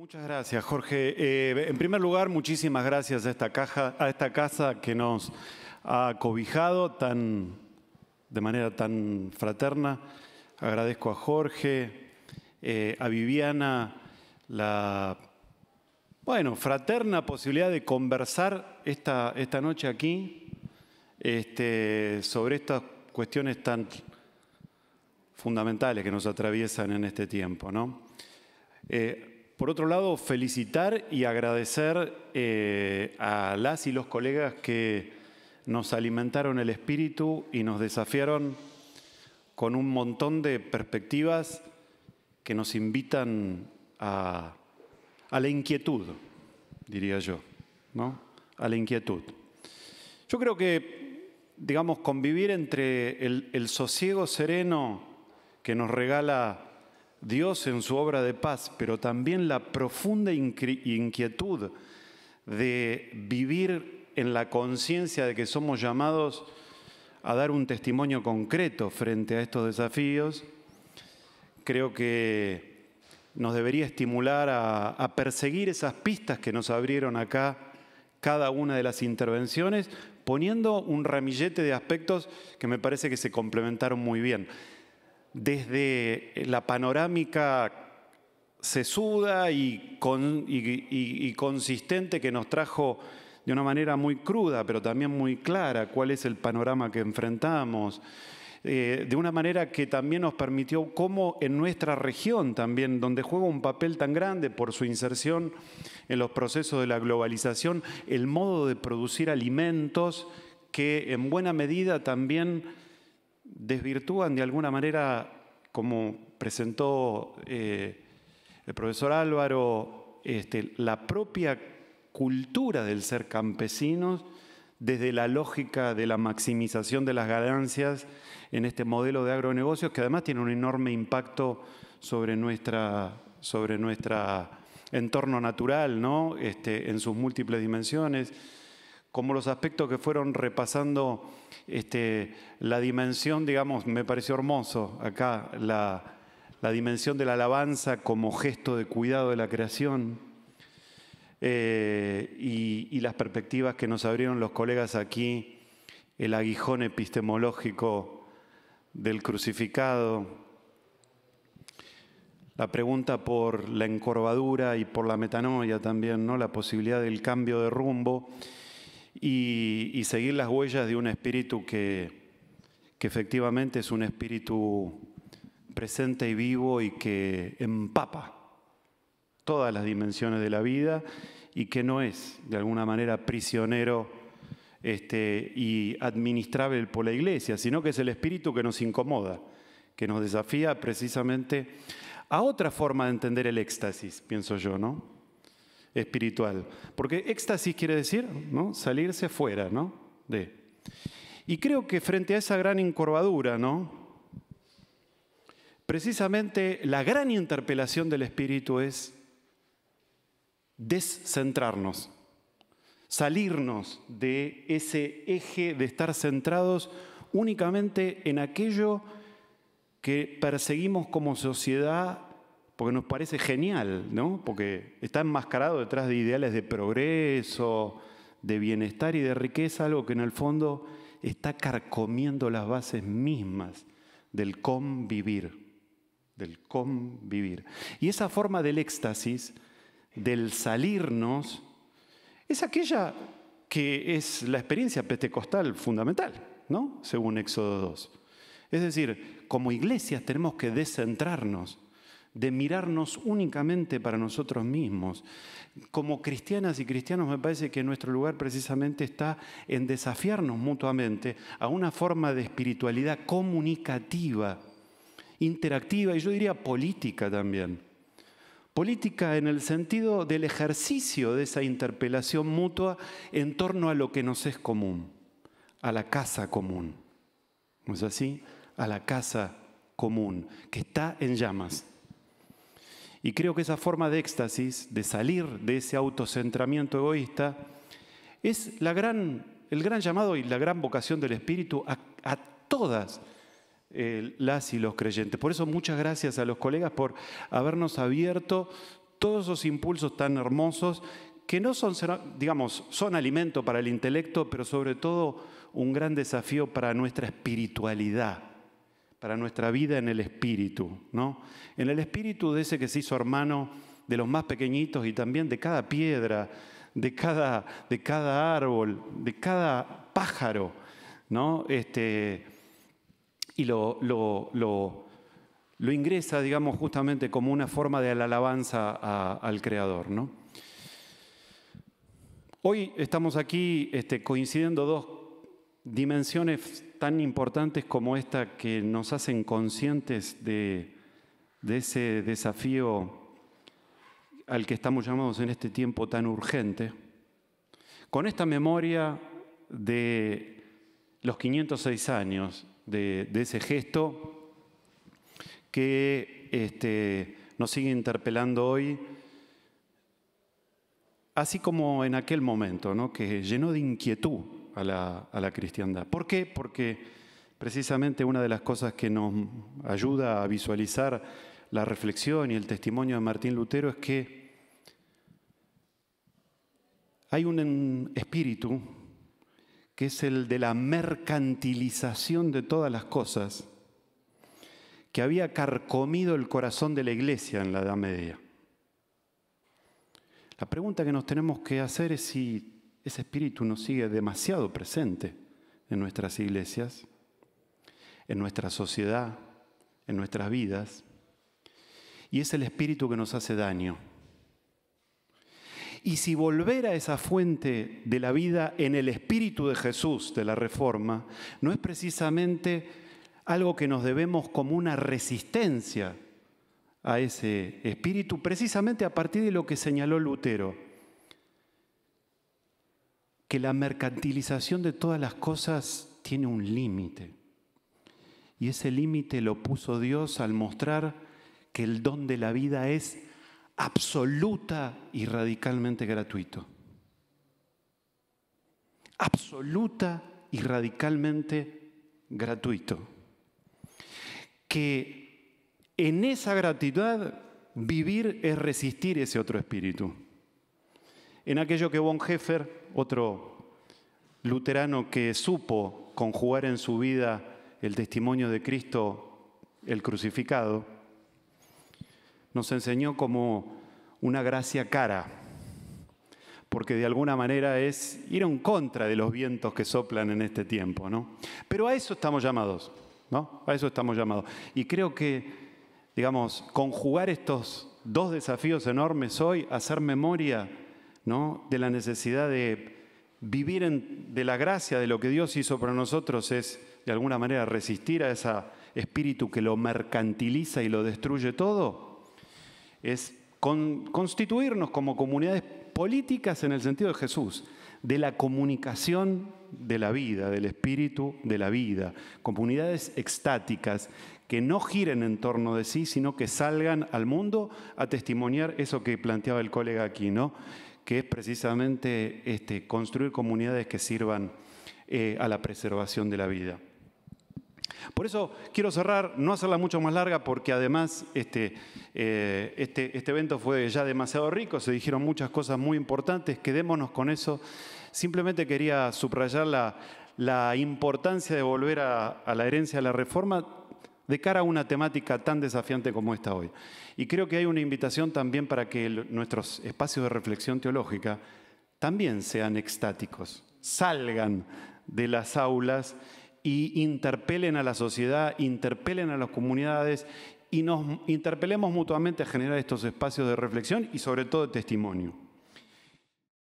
Muchas gracias, Jorge. Eh, en primer lugar, muchísimas gracias a esta, casa que nos ha cobijado tan, de manera tan fraterna. Agradezco a Jorge, eh, a Viviana, la bueno, fraterna posibilidad de conversar esta, esta noche aquí este, sobre estas cuestiones tan fundamentales que nos atraviesan en este tiempo. ¿no? Eh, por otro lado, felicitar y agradecer eh, a las y los colegas que nos alimentaron el espíritu y nos desafiaron con un montón de perspectivas que nos invitan a, la inquietud, diría yo, ¿no? A la inquietud. Yo creo que, digamos, convivir entre el sosiego sereno que nos regala Dios en su obra de paz, pero también la profunda inquietud de vivir en la conciencia de que somos llamados a dar un testimonio concreto frente a estos desafíos, creo que nos debería estimular a, perseguir esas pistas que nos abrieron acá cada una de las intervenciones, poniendo un ramillete de aspectos que me parece que se complementaron muy bien desde la panorámica sesuda y, consistente que nos trajo de una manera muy cruda, pero también muy clara, cuál es el panorama que enfrentamos, eh, de una manera que también nos permitió cómo en nuestra región también, donde juega un papel tan grande por su inserción en los procesos de la globalización, el modo de producir alimentos que en buena medida también desvirtúan de alguna manera, como presentó eh, el profesor Álvaro, este, la propia cultura del ser campesinos desde la lógica de la maximización de las ganancias en este modelo de agronegocios que además tiene un enorme impacto sobre nuestra sobre nuestro entorno natural, ¿no? Este, en sus múltiples dimensiones, como los aspectos que fueron repasando este, la dimensión, digamos, me pareció hermoso acá, la, dimensión de la alabanza como gesto de cuidado de la creación eh, y, las perspectivas que nos abrieron los colegas aquí, el aguijón epistemológico del crucificado, la pregunta por la encorvadura y por la metanoia también, ¿no? la posibilidad del cambio de rumbo y, seguir las huellas de un espíritu que, que efectivamente es un espíritu presente y vivo y que empapa todas las dimensiones de la vida y que no es de alguna manera prisionero este, y administrable por la iglesia, sino que es el espíritu que nos incomoda, que nos desafía precisamente a otra forma de entender el éxtasis, pienso yo, ¿no? espiritual. Porque éxtasis quiere decir salirse fuera ¿no? de. Y creo que frente a esa gran encorvadura, ¿no? precisamente la gran interpelación del espíritu es descentrarnos, salirnos de ese eje de estar centrados únicamente en aquello que perseguimos como sociedad porque nos parece genial, ¿no? porque está enmascarado detrás de ideales de progreso, de bienestar y de riqueza, algo que en el fondo está carcomiendo las bases mismas del convivir, del convivir. Y esa forma del éxtasis, del salirnos, es aquella que es la experiencia pentecostal fundamental, ¿no? Según Éxodo 2. Es decir, como iglesias tenemos que descentrarnos de mirarnos únicamente para nosotros mismos. Como cristianas y cristianos me parece que nuestro lugar precisamente está en desafiarnos mutuamente a una forma de espiritualidad comunicativa, interactiva y yo diría política también. Política en el sentido del ejercicio de esa interpelación mutua en torno a lo que nos es común, a la casa común. ¿No es así? A la casa común, que está en llamas. Y creo que esa forma de éxtasis, de salir de ese autocentramiento egoísta, es el gran llamado y la gran vocación del Espíritu a, todas eh, las y los creyentes. Por eso muchas gracias a los colegas por habernos abierto todos esos impulsos tan hermosos que no son, digamos, son alimento para el intelecto, pero sobre todo un gran desafío para nuestra espiritualidad para nuestra vida en el espíritu, ¿no? En el espíritu de ese que se hizo hermano de los más pequeñitos y también de cada piedra, de cada, de cada árbol, de cada pájaro, ¿no? Este, y lo, lo, ingresa, digamos, justamente como una forma de la alabanza al Creador, ¿no? Hoy estamos aquí este, coincidiendo dos dimensiones tan importantes como esta que nos hacen conscientes de, ese desafío al que estamos llamados en este tiempo tan urgente, con esta memoria de los 506 años de, ese gesto que este, nos sigue interpelando hoy, así como en aquel momento, ¿no? que llenó de inquietud a la, cristiandad. ¿Por qué? Porque precisamente una de las cosas que nos ayuda a visualizar la reflexión y el testimonio de Martín Lutero es que hay un espíritu que es el de la mercantilización de todas las cosas, que había carcomido el corazón de la iglesia en la Edad Media. La pregunta que nos tenemos que hacer es si ese espíritu nos sigue demasiado presente en nuestras iglesias, en nuestra sociedad, en nuestras vidas. Y es el espíritu que nos hace daño. Y si volver a esa fuente de la vida en el espíritu de Jesús, de la reforma, no es precisamente algo que nos debemos como una resistencia a ese espíritu, precisamente a partir de lo que señaló Lutero que la mercantilización de todas las cosas tiene un límite. Y ese límite lo puso Dios al mostrar que el don de la vida es absoluta y radicalmente gratuito. Absoluta y radicalmente gratuito. Que en esa gratitud vivir es resistir ese otro espíritu en aquello que Heffer, otro luterano que supo conjugar en su vida el testimonio de Cristo, el crucificado, nos enseñó como una gracia cara, porque de alguna manera es ir en contra de los vientos que soplan en este tiempo, ¿no? Pero a eso estamos llamados, ¿no? A eso estamos llamados. Y creo que, digamos, conjugar estos dos desafíos enormes hoy, hacer memoria, de la necesidad de vivir de la gracia de lo que Dios hizo para nosotros es, de alguna manera, resistir a ese espíritu que lo mercantiliza y lo destruye todo, es constituirnos como comunidades políticas en el sentido de Jesús, de la comunicación de la vida, del espíritu de la vida, comunidades extáticas que no giren en torno de sí, sino que salgan al mundo a testimoniar eso que planteaba el colega aquí, ¿no? que es precisamente este, construir comunidades que sirvan eh, a la preservación de la vida. Por eso quiero cerrar, no hacerla mucho más larga, porque además este, eh, este, este, evento fue ya demasiado rico, se dijeron muchas cosas muy importantes, quedémonos con eso. Simplemente quería subrayar la, importancia de volver a, a la herencia de la reforma, de cara a una temática tan desafiante como esta hoy. Y creo que hay una invitación también para que nuestros espacios de reflexión teológica también sean extáticos, salgan de las aulas y interpelen a la sociedad, interpelen a las comunidades y nos interpelemos mutuamente a generar estos espacios de reflexión y sobre todo de testimonio.